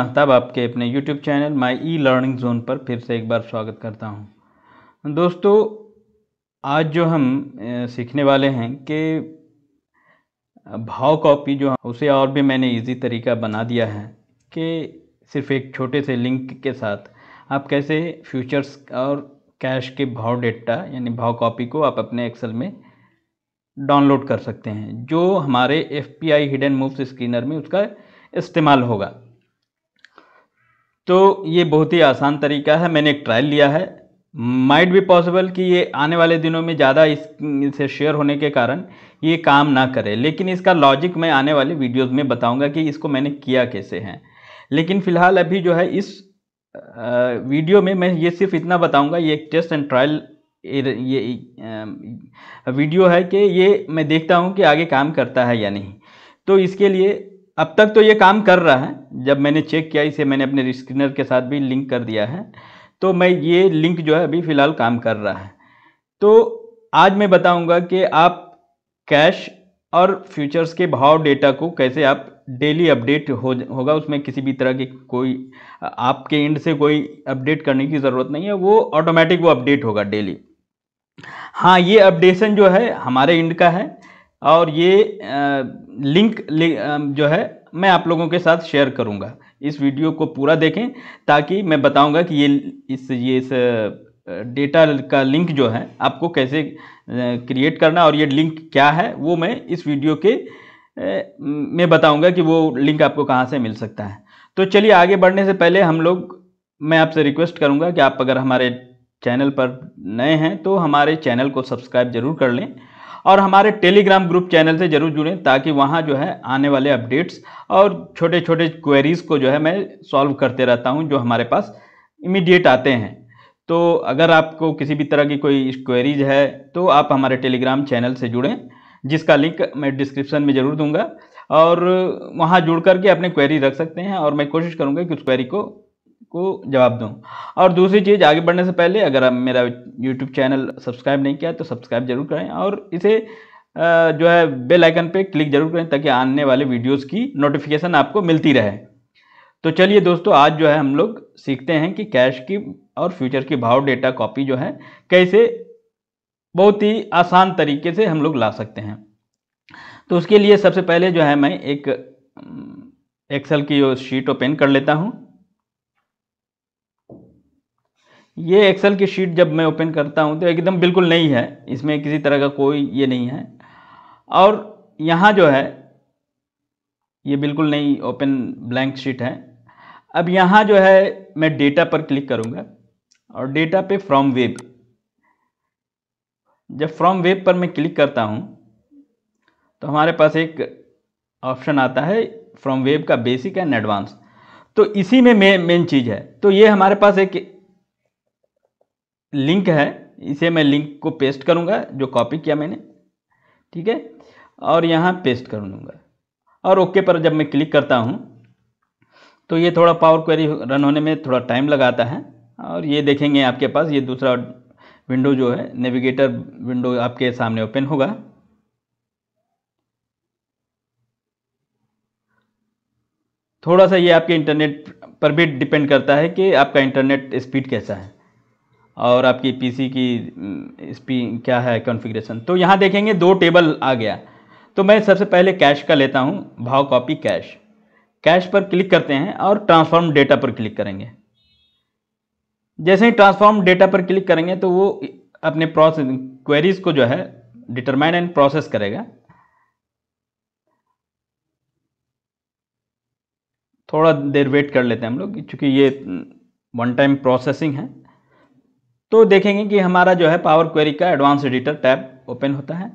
तब आपके अपने YouTube channel my e learning zone पर फिर से एक बार स्वागत करता हूँ दोस्तों आज जो हम सीखने वाले हैं कि भाव कॉपी जो उसे और भी मैंने इजी तरीका बना दिया है कि सिर्फ एक छोटे से लिंक के साथ आप कैसे फ्यूचर्स और कैश के भाव डेटा यानी भाव कॉपी को आप अपने एक्सेल में डाउनलोड कर सकते हैं जो हमारे F P I hidden moves screener में उसका इस्तेमाल होगा तो ये बहुत ही आसान तरीका है मैंने एक ट्रायल लिया है माइट भी पॉसिबल कि ये आने वाले दिनों में ज़्यादा इससे शेयर होने के कारण ये काम ना करे लेकिन इसका लॉजिक मैं आने वाले वीडियोस में बताऊंगा कि इसको मैंने किया कैसे हैं लेकिन फ़िलहाल अभी जो है इस वीडियो में मैं ये सिर्फ इतना बताऊंगा ये एक टेस्ट एंड ट्रायल ये वीडियो है कि ये मैं देखता हूँ कि आगे काम करता है या नहीं तो इसके लिए अब तक तो ये काम कर रहा है जब मैंने चेक किया इसे मैंने अपने स्क्रीनर के साथ भी लिंक कर दिया है तो मैं ये लिंक जो है अभी फ़िलहाल काम कर रहा है तो आज मैं बताऊंगा कि आप कैश और फ्यूचर्स के भाव डेटा को कैसे आप डेली अपडेट हो होगा उसमें किसी भी तरह की कोई आपके एंड से कोई अपडेट करने की ज़रूरत नहीं है वो ऑटोमेटिक वो अपडेट होगा डेली हाँ ये अपडेशन जो है हमारे इंड का है और ये आ, लिंक जो है मैं आप लोगों के साथ शेयर करूंगा इस वीडियो को पूरा देखें ताकि मैं बताऊंगा कि ये इस ये इस डेटा का लिंक जो है आपको कैसे क्रिएट करना और ये लिंक क्या है वो मैं इस वीडियो के मैं बताऊंगा कि वो लिंक आपको कहाँ से मिल सकता है तो चलिए आगे बढ़ने से पहले हम लोग मैं आपसे रिक्वेस्ट करूँगा कि आप अगर हमारे चैनल पर नए हैं तो हमारे चैनल को सब्सक्राइब जरूर कर लें और हमारे टेलीग्राम ग्रुप चैनल से जरूर जुड़ें ताकि वहाँ जो है आने वाले अपडेट्स और छोटे छोटे क्वेरीज को जो है मैं सॉल्व करते रहता हूँ जो हमारे पास इमीडिएट आते हैं तो अगर आपको किसी भी तरह की कोई क्वेरीज है तो आप हमारे टेलीग्राम चैनल से जुड़ें जिसका लिंक मैं डिस्क्रिप्शन में ज़रूर दूंगा और वहाँ जुड़ करके अपने क्वेरी रख सकते हैं और मैं कोशिश करूँगा कि उस क्वेरी को को जवाब दूँ और दूसरी चीज़ आगे बढ़ने से पहले अगर आप मेरा यूट्यूब चैनल सब्सक्राइब नहीं किया तो सब्सक्राइब जरूर करें और इसे जो है बेल आइकन पे क्लिक जरूर करें ताकि आने वाले वीडियोस की नोटिफिकेशन आपको मिलती रहे तो चलिए दोस्तों आज जो है हम लोग सीखते हैं कि कैश की और फ्यूचर की भाव डेटा कॉपी जो है कैसे बहुत ही आसान तरीके से हम लोग ला सकते हैं तो उसके लिए सबसे पहले जो है मैं एक एक्सेल की शीट ओपन कर लेता हूँ ये एक्सेल की शीट जब मैं ओपन करता हूँ तो एकदम बिल्कुल नहीं है इसमें किसी तरह का कोई ये नहीं है और यहाँ जो है ये बिल्कुल नहीं ओपन ब्लैंक शीट है अब यहाँ जो है मैं डेटा पर क्लिक करूँगा और डेटा पे फ्रॉम वेब जब फ्रॉम वेब पर मैं क्लिक करता हूँ तो हमारे पास एक ऑप्शन आता है फ्रॉम वेब का बेसिक एंड एडवांस तो इसी में मेन चीज़ है तो ये हमारे पास एक लिंक है इसे मैं लिंक को पेस्ट करूँगा जो कॉपी किया मैंने ठीक है और यहाँ पेस्ट कर लूँगा और ओके पर जब मैं क्लिक करता हूँ तो ये थोड़ा पावर क्वेरी रन होने में थोड़ा टाइम लगाता है और ये देखेंगे आपके पास ये दूसरा विंडो जो है नेविगेटर विंडो आपके सामने ओपन होगा थोड़ा सा ये आपके इंटरनेट पर भी डिपेंड करता है कि आपका इंटरनेट स्पीड कैसा है और आपकी पीसी की हम्म, स्पी क्या है कॉन्फ़िगरेशन तो यहाँ देखेंगे दो टेबल आ गया तो मैं सबसे पहले कैश का लेता हूँ भाव कॉपी कैश कैश पर क्लिक करते हैं और ट्रांसफॉर्म डेटा पर क्लिक करेंगे जैसे ही ट्रांसफॉर्म डेटा पर क्लिक करेंगे तो वो अपने प्रोसेस क्वेरीज को जो है डिटरमाइन एंड प्रोसेस करेगा थोड़ा देर वेट कर लेते हैं हम लोग क्योंकि ये वन टाइम प्रोसेसिंग है तो देखेंगे कि हमारा जो है पावर क्वेरी का एडवांस एडिटर टैब ओपन होता है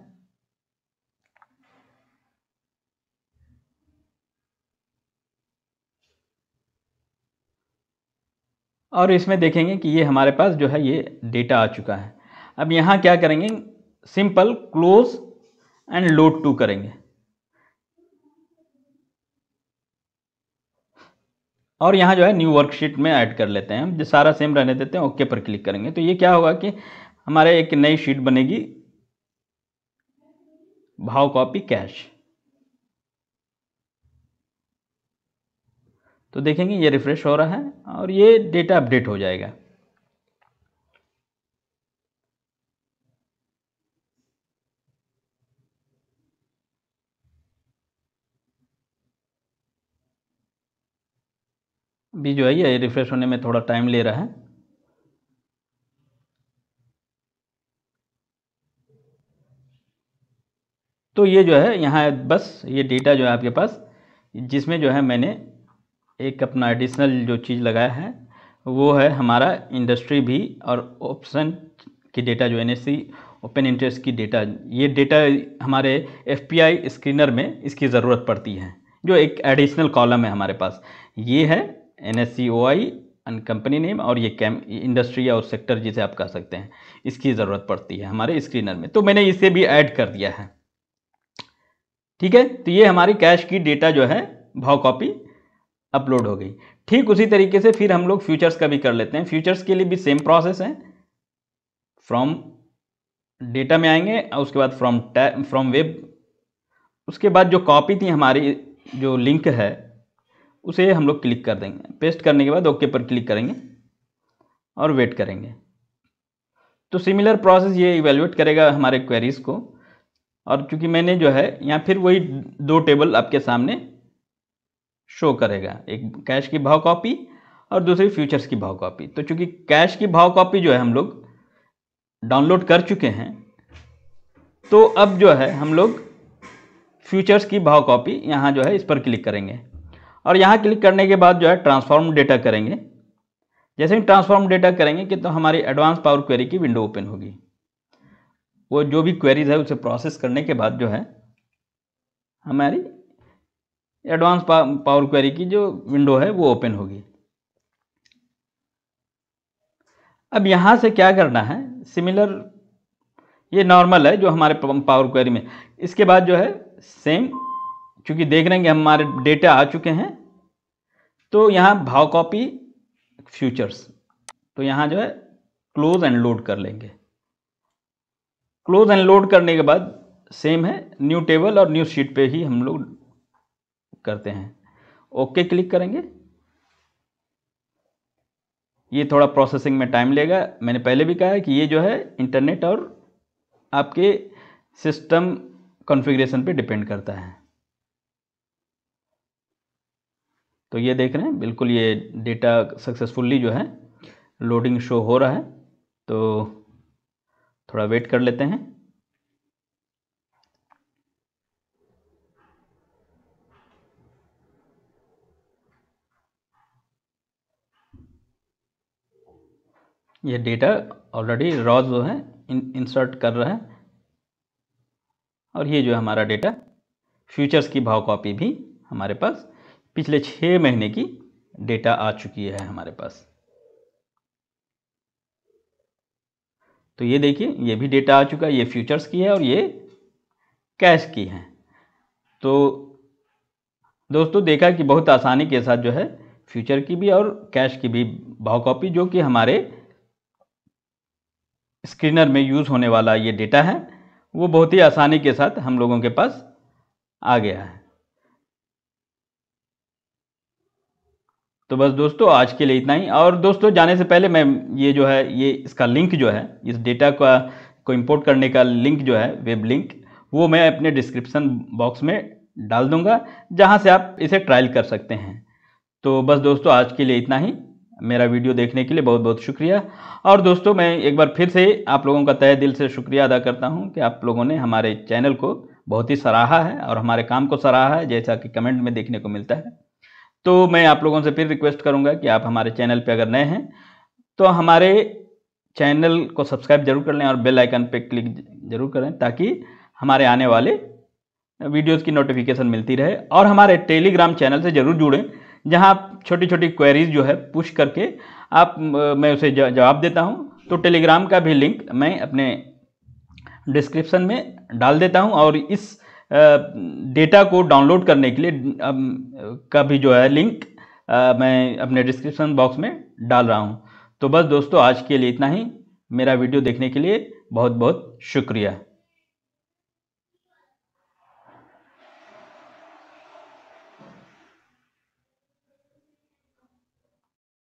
और इसमें देखेंगे कि ये हमारे पास जो है ये डेटा आ चुका है अब यहाँ क्या करेंगे simple close and load to करेंगे और यहाँ जो है न्यू वर्कशीट में ऐड कर लेते हैं हम सारा सेम रहने देते हैं ओके पर क्लिक करेंगे तो ये क्या होगा कि हमारे एक नई शीट बनेगी भाव कॉपी कैश तो देखेंगे ये रिफ्रेश हो रहा है और ये डेटा अपडेट हो जाएगा भी जो है ये रिफ्रेश होने में थोड़ा टाइम ले रहा है तो ये जो है यहाँ बस ये डेटा जो है आपके पास जिसमें जो है मैंने एक अपना एडिशनल जो चीज़ लगाया है वो है हमारा इंडस्ट्री भी और ऑप्शन की डेटा जो एन ओपन इंटरेस्ट की डेटा ये डेटा हमारे एफ स्क्रीनर में इसकी ज़रूरत पड़ती है जो एक एडिशनल कॉलम है हमारे पास ये है N S C O I and company name और ये कैम इंडस्ट्री और सेक्टर जिसे आप कह सकते हैं इसकी ज़रूरत पड़ती है हमारे स्क्रीनर में तो मैंने इसे भी ऐड कर दिया है ठीक है तो ये हमारी कैश की डेटा जो है भाव कॉपी अपलोड हो गई ठीक उसी तरीके से फिर हम लोग फ्यूचर्स का भी कर लेते हैं फ्यूचर्स के लिए भी सेम प्रोसेस है फ्रॉम डेटा में आएंगे और उसके बाद फ्रॉम फ्रॉम वेब उसके बाद जो कॉपी थी हमारी जो लिंक है उसे हम लोग क्लिक कर देंगे पेस्ट करने के बाद ओके पर क्लिक करेंगे और वेट करेंगे तो सिमिलर प्रोसेस ये इवेल्युएट करेगा हमारे क्वेरीज़ को और चूंकि मैंने जो है यहाँ फिर वही दो टेबल आपके सामने शो करेगा एक कैश की भाव कॉपी और दूसरी फ्यूचर्स की भाव कॉपी तो चूंकि कैश की भाव कॉपी जो है हम लोग डाउनलोड कर चुके हैं तो अब जो है हम लोग फ्यूचर्स की भाव कॉपी यहाँ जो है इस पर क्लिक करेंगे और यहाँ क्लिक करने के बाद जो है ट्रांसफॉर्म डेटा करेंगे जैसे ही ट्रांसफॉर्म डेटा करेंगे कि तो हमारी एडवांस पावर क्वेरी की विंडो ओपन होगी वो जो भी क्वेरीज है उसे प्रोसेस करने के बाद जो है हमारी एडवांस पावर क्वेरी की जो विंडो है वो ओपन होगी अब यहाँ से क्या करना है सिमिलर ये नॉर्मल है जो हमारे पावर क्वेरी में इसके बाद जो है सेम क्योंकि देख रहे हैं कि हमारे डेटा आ चुके हैं तो यहाँ भाव कॉपी फ्यूचर्स तो यहाँ जो है क्लोज एंड लोड कर लेंगे क्लोज एंड लोड करने के बाद सेम है न्यू टेबल और न्यू शीट पे ही हम लोग करते हैं ओके क्लिक करेंगे ये थोड़ा प्रोसेसिंग में टाइम लेगा मैंने पहले भी कहा है कि ये जो है इंटरनेट और आपके सिस्टम कॉन्फ़िगरेशन पे डिपेंड करता है तो ये देख रहे हैं बिल्कुल ये डेटा सक्सेसफुल्ली जो है लोडिंग शो हो रहा है तो थोड़ा वेट कर लेते हैं ये डेटा ऑलरेडी रॉ जो है इन, इंसर्ट कर रहा है और ये जो है हमारा डेटा फ्यूचर्स की भाव कॉपी भी हमारे पास पिछले छः महीने की डेटा आ चुकी है हमारे पास तो ये देखिए ये भी डेटा आ चुका है ये फ्यूचर्स की है और ये कैश की है तो दोस्तों देखा कि बहुत आसानी के साथ जो है फ्यूचर की भी और कैश की भी भाव कॉपी जो कि हमारे स्क्रीनर में यूज़ होने वाला ये डेटा है वो बहुत ही आसानी के साथ हम लोगों के पास आ गया है तो बस दोस्तों आज के लिए इतना ही और दोस्तों जाने से पहले मैं ये जो है ये इसका लिंक जो है इस डेटा का को इंपोर्ट करने का लिंक जो है वेब लिंक वो मैं अपने डिस्क्रिप्सन बॉक्स में डाल दूंगा जहाँ से आप इसे ट्रायल कर सकते हैं तो बस दोस्तों आज के लिए इतना ही मेरा वीडियो देखने के लिए बहुत बहुत शुक्रिया और दोस्तों मैं एक बार फिर से आप लोगों का तय दिल से शुक्रिया अदा करता हूँ कि आप लोगों ने हमारे चैनल को बहुत ही सराहा है और हमारे काम को सराहा है जैसा कि कमेंट में देखने को मिलता है तो मैं आप लोगों से फिर रिक्वेस्ट करूंगा कि आप हमारे चैनल पे अगर नए हैं तो हमारे चैनल को सब्सक्राइब जरूर कर लें और बेल आइकन पे क्लिक जरूर करें ताकि हमारे आने वाले वीडियोस की नोटिफिकेशन मिलती रहे और हमारे टेलीग्राम चैनल से जरूर जुड़ें जहां छोटी छोटी क्वेरीज जो है पुश करके आप मैं उसे जवाब देता हूँ तो टेलीग्राम का भी लिंक मैं अपने डिस्क्रिप्सन में डाल देता हूँ और इस डेटा को डाउनलोड करने के लिए का भी जो है लिंक मैं अपने डिस्क्रिप्शन बॉक्स में डाल रहा हूँ तो बस दोस्तों आज के लिए इतना ही मेरा वीडियो देखने के लिए बहुत बहुत शुक्रिया